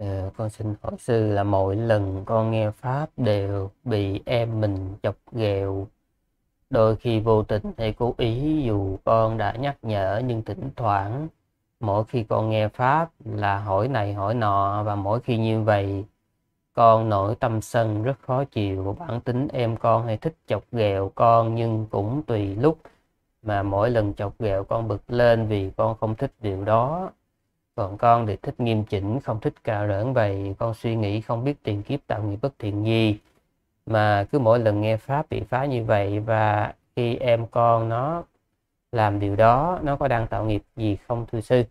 Ờ, con xin hỏi sư là mỗi lần con nghe pháp đều bị em mình chọc ghẹo đôi khi vô tình hay cố ý dù con đã nhắc nhở nhưng thỉnh thoảng mỗi khi con nghe pháp là hỏi này hỏi nọ và mỗi khi như vậy con nổi tâm sân rất khó chịu của bản tính em con hay thích chọc ghẹo con nhưng cũng tùy lúc mà mỗi lần chọc ghẹo con bực lên vì con không thích điều đó Bọn con thì thích nghiêm chỉnh, không thích cà rỡn vậy. Con suy nghĩ không biết tiền kiếp tạo nghiệp bất thiện gì. Mà cứ mỗi lần nghe Pháp bị phá như vậy và khi em con nó làm điều đó, nó có đang tạo nghiệp gì không thưa sư?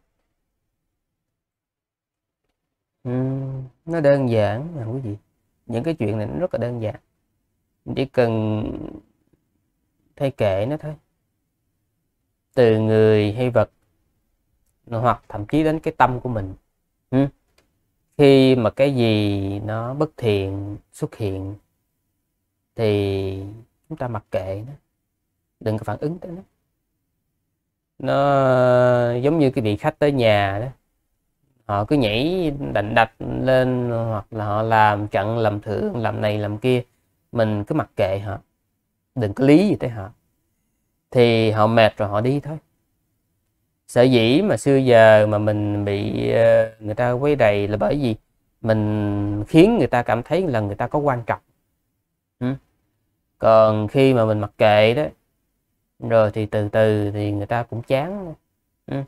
Uhm, nó đơn giản mà quý vị. Những cái chuyện này nó rất là đơn giản. Chỉ cần thay kệ nó thôi từ người hay vật hoặc thậm chí đến cái tâm của mình ừ. khi mà cái gì nó bất thiện xuất hiện thì chúng ta mặc kệ nó đừng có phản ứng tới nó nó giống như cái vị khách tới nhà đó họ cứ nhảy đành đạch lên hoặc là họ làm trận làm thưởng làm này làm kia mình cứ mặc kệ họ đừng có lý gì tới họ thì họ mệt rồi họ đi thôi sở dĩ mà xưa giờ mà mình bị ờ, người ta quấy đầy là bởi vì mình khiến người ta cảm thấy là người ta có quan trọng còn khi mà mình mặc kệ đó rồi thì từ từ thì người ta cũng chán ừ.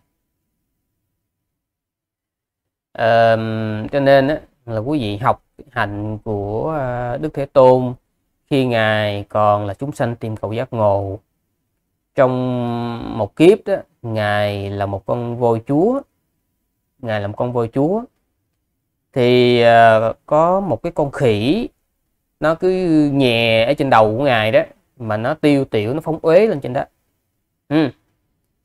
cho nên đó, là quý vị học hành của ờ, Đức Thế Tôn khi ngài còn là chúng sanh tìm cầu giác ngộ trong một kiếp đó ngài là một con voi chúa ngài là một con voi chúa thì uh, có một cái con khỉ nó cứ nhè ở trên đầu của ngài đó mà nó tiêu tiểu nó phóng uế lên trên đó ừ.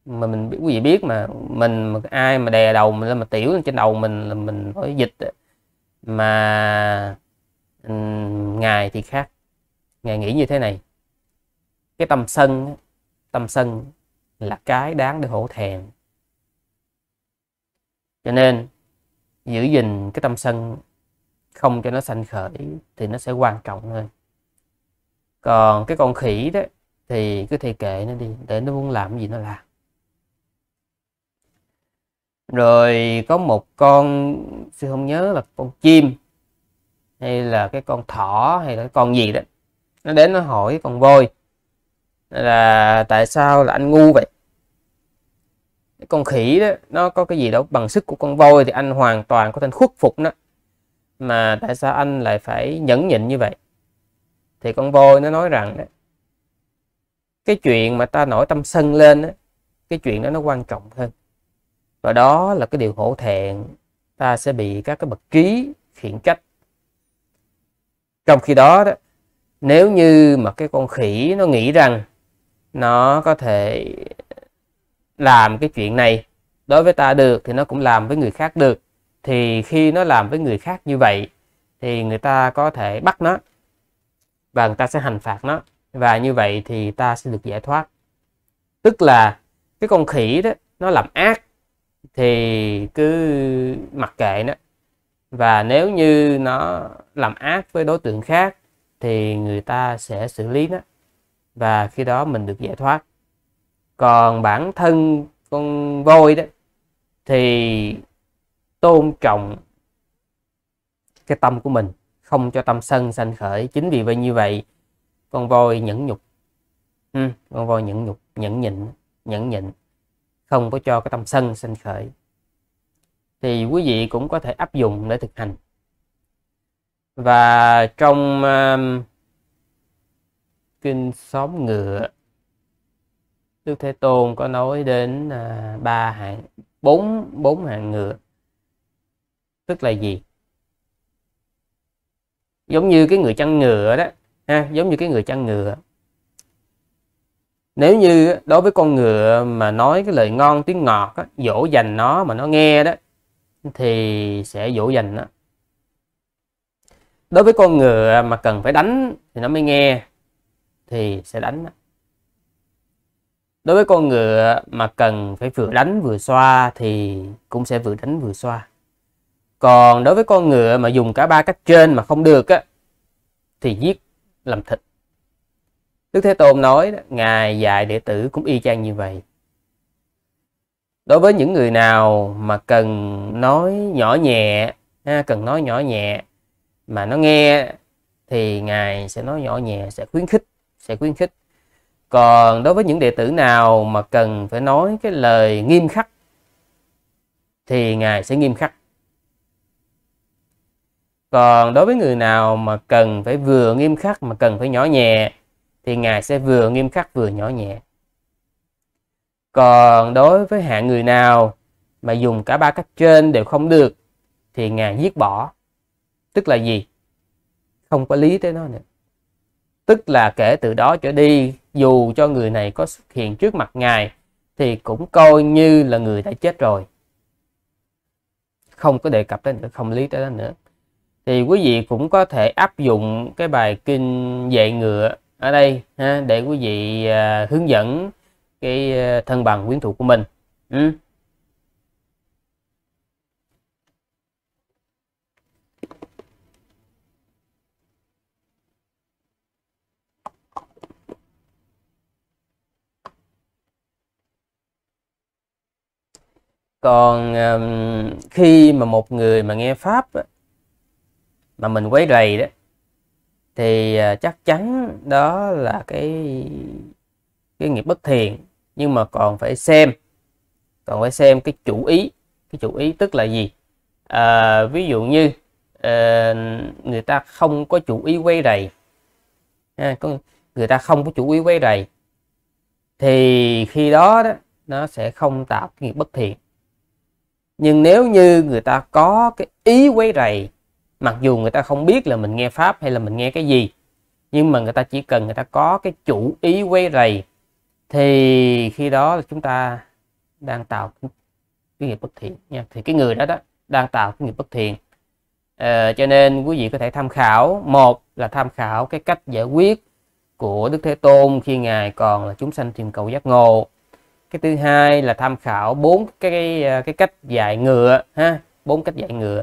mà mình biết quý vị biết mà mình mà ai mà đè đầu mình lên mà tiểu lên trên đầu mình là mình phải dịch mà ừ, ngài thì khác ngài nghĩ như thế này cái tâm sân tâm sân là cái đáng để hổ thẹn cho nên giữ gìn cái tâm sân không cho nó sanh khởi thì nó sẽ quan trọng hơn còn cái con khỉ đó thì cứ thì kệ nó đi để nó muốn làm gì nó làm rồi có một con sư không nhớ là con chim hay là cái con thỏ hay là con gì đó nó đến nó hỏi con voi là tại sao là anh ngu vậy con khỉ đó nó có cái gì đó bằng sức của con voi thì anh hoàn toàn có thể khuất phục nó mà tại sao anh lại phải nhẫn nhịn như vậy thì con voi nó nói rằng đó, cái chuyện mà ta nổi tâm sân lên đó, cái chuyện đó nó quan trọng hơn và đó là cái điều hổ thẹn ta sẽ bị các cái bậc trí khiển trách trong khi đó, đó nếu như mà cái con khỉ nó nghĩ rằng nó có thể làm cái chuyện này đối với ta được thì nó cũng làm với người khác được thì khi nó làm với người khác như vậy thì người ta có thể bắt nó và người ta sẽ hành phạt nó và như vậy thì ta sẽ được giải thoát tức là cái con khỉ đó nó làm ác thì cứ mặc kệ nó và nếu như nó làm ác với đối tượng khác thì người ta sẽ xử lý nó và khi đó mình được giải thoát còn bản thân con voi đó thì tôn trọng cái tâm của mình không cho tâm sân sanh khởi chính vì vậy như vậy con voi nhẫn nhục ừ, con voi nhẫn nhục nhẫn nhịn nhẫn nhịn không có cho cái tâm sân sanh khởi thì quý vị cũng có thể áp dụng để thực hành và trong uh, kinh xóm ngựa Đức Thế Tôn có nói đến à, ba hạng bốn bốn hạng ngựa tức là gì giống như cái người chăn ngựa đó ha giống như cái người chăn ngựa nếu như đối với con ngựa mà nói cái lời ngon tiếng ngọt á, dỗ dành nó mà nó nghe đó thì sẽ dỗ dành nó đối với con ngựa mà cần phải đánh thì nó mới nghe thì sẽ đánh đối với con ngựa mà cần phải vừa đánh vừa xoa thì cũng sẽ vừa đánh vừa xoa còn đối với con ngựa mà dùng cả ba cách trên mà không được á thì giết làm thịt đức thế tôn nói ngài dạy đệ tử cũng y chang như vậy đối với những người nào mà cần nói nhỏ nhẹ ha, cần nói nhỏ nhẹ mà nó nghe thì ngài sẽ nói nhỏ nhẹ sẽ khuyến khích sẽ khuyến khích còn đối với những đệ tử nào mà cần phải nói cái lời nghiêm khắc thì ngài sẽ nghiêm khắc còn đối với người nào mà cần phải vừa nghiêm khắc mà cần phải nhỏ nhẹ thì ngài sẽ vừa nghiêm khắc vừa nhỏ nhẹ còn đối với hạng người nào mà dùng cả ba cách trên đều không được thì ngài giết bỏ tức là gì không có lý tới nó nữa tức là kể từ đó trở đi dù cho người này có xuất hiện trước mặt ngài thì cũng coi như là người đã chết rồi không có đề cập đến nữa không lý tới đó nữa thì quý vị cũng có thể áp dụng cái bài kinh dạy ngựa ở đây ha, để quý vị à, hướng dẫn cái à, thân bằng quyến thuộc của mình ừ. còn um, khi mà một người mà nghe pháp á, mà mình quấy rầy đó thì uh, chắc chắn đó là cái cái nghiệp bất thiện nhưng mà còn phải xem còn phải xem cái chủ ý cái chủ ý tức là gì à, ví dụ như à, người ta không có chủ ý quấy rầy à, có, người ta không có chủ ý quấy rầy thì khi đó, đó nó sẽ không tạo nghiệp bất thiện nhưng nếu như người ta có cái ý quấy rầy mặc dù người ta không biết là mình nghe pháp hay là mình nghe cái gì nhưng mà người ta chỉ cần người ta có cái chủ ý quấy rầy thì khi đó là chúng ta đang tạo cái nghiệp bất thiện nha thì cái người đó đó đang tạo cái nghiệp bất thiện à, cho nên quý vị có thể tham khảo một là tham khảo cái cách giải quyết của đức thế tôn khi ngài còn là chúng sanh tìm cầu giác ngộ cái thứ hai là tham khảo bốn cái cái cách dạy ngựa ha bốn cách dạy ngựa